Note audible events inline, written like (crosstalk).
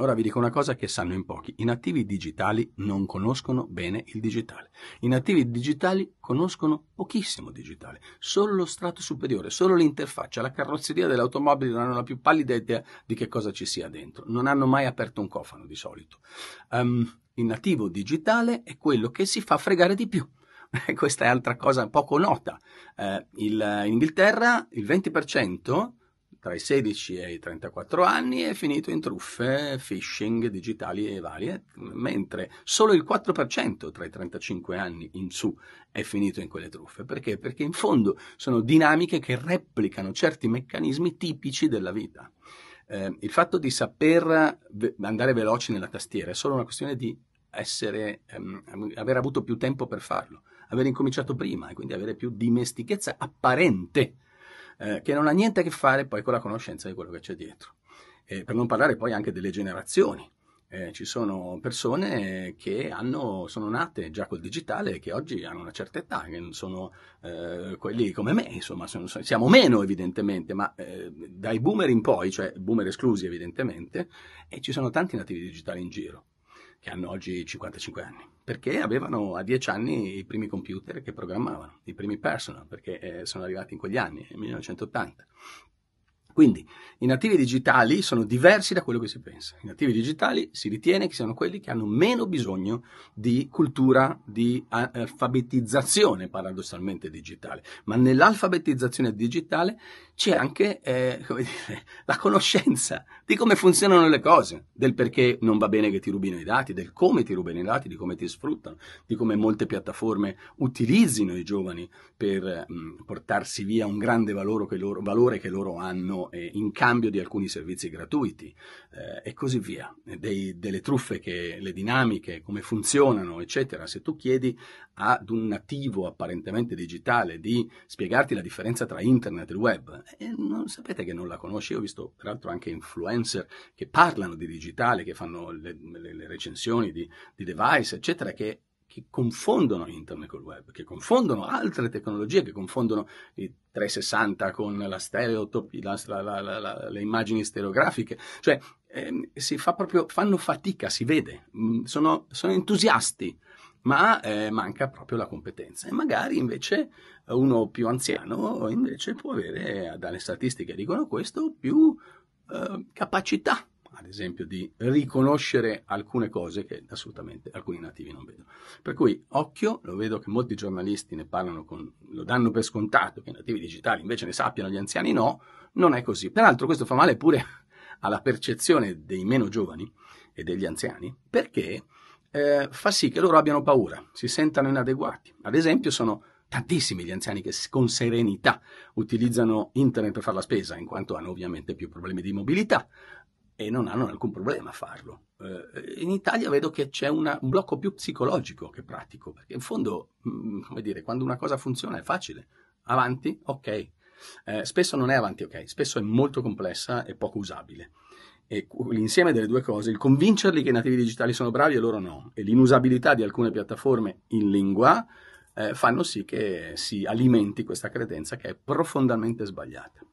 Ora vi dico una cosa che sanno in pochi. I nativi digitali non conoscono bene il digitale. I nativi digitali conoscono pochissimo digitale, solo lo strato superiore, solo l'interfaccia, la carrozzeria dell'automobile non hanno la più pallida idea di che cosa ci sia dentro. Non hanno mai aperto un cofano di solito. Um, il nativo digitale è quello che si fa fregare di più (laughs) questa è altra cosa poco nota. Eh, il, in Inghilterra il 20% tra i 16 e i 34 anni è finito in truffe, phishing digitali e varie, mentre solo il 4% tra i 35 anni in su è finito in quelle truffe. Perché? Perché in fondo sono dinamiche che replicano certi meccanismi tipici della vita. Eh, il fatto di saper andare veloci nella tastiera è solo una questione di essere, ehm, aver avuto più tempo per farlo, aver incominciato prima e quindi avere più dimestichezza apparente eh, che non ha niente a che fare poi con la conoscenza di quello che c'è dietro. Eh, per non parlare poi anche delle generazioni. Eh, ci sono persone che hanno, sono nate già col digitale e che oggi hanno una certa età, che non sono eh, quelli come me, insomma, sono, siamo meno evidentemente, ma eh, dai boomer in poi, cioè boomer esclusi evidentemente, e ci sono tanti nativi digitali in giro che hanno oggi 55 anni, perché avevano a 10 anni i primi computer che programmavano, i primi personal, perché eh, sono arrivati in quegli anni, nel 1980. Quindi i nativi digitali sono diversi da quello che si pensa. I nativi digitali si ritiene che siano quelli che hanno meno bisogno di cultura di eh, alfabetizzazione paradossalmente digitale, ma nell'alfabetizzazione digitale c'è anche eh, dire, la conoscenza di come funzionano le cose, del perché non va bene che ti rubino i dati, del come ti rubino i dati, di come ti sfruttano, di come molte piattaforme utilizzino i giovani per mh, mm, portarsi via un grande valore che loro, valore che loro hanno eh, in cambio di alcuni servizi gratuiti eh, e così via, Dei, delle truffe, che, le dinamiche, come funzionano, eccetera. Se tu chiedi ad un nativo apparentemente digitale di spiegarti la differenza tra internet e il web, eh, non sapete che non la conosci. Io ho visto peraltro anche influencer che parlano di digitale, che fanno le, le, le recensioni di, di device, eccetera, che che confondono internet col web, che confondono altre tecnologie, che confondono i 360 con la stereotopia, la, la, la, le immagini stereografiche, cioè eh, si fa proprio, fanno fatica, si vede, mm, sono, sono entusiasti, ma eh, manca proprio la competenza. E magari invece uno più anziano invece può avere, eh, dalle statistiche dicono questo, più eh, capacità ad esempio, di riconoscere alcune cose che assolutamente alcuni nativi non vedono. Per cui, occhio, lo vedo che molti giornalisti ne parlano con, lo danno per scontato, che i nativi digitali invece ne sappiano, gli anziani no, non è così. Peraltro questo fa male pure (laughs) alla percezione dei meno giovani e degli anziani, perché eh, fa sì che loro abbiano paura, si sentano inadeguati. Ad esempio, sono tantissimi gli anziani che con serenità utilizzano internet per fare la spesa, in quanto hanno ovviamente più problemi di mobilità, e non hanno alcun problema a farlo. Eh, in Italia vedo che c'è una, un blocco più psicologico che pratico, perché in fondo, mh, mm, come dire, quando una cosa funziona è facile, avanti, ok. Eh, spesso non è avanti, ok, spesso è molto complessa e poco usabile. E l'insieme delle due cose, il convincerli che i nativi digitali sono bravi e loro no, e l'inusabilità di alcune piattaforme in lingua eh, fanno sì che si alimenti questa credenza che è profondamente sbagliata.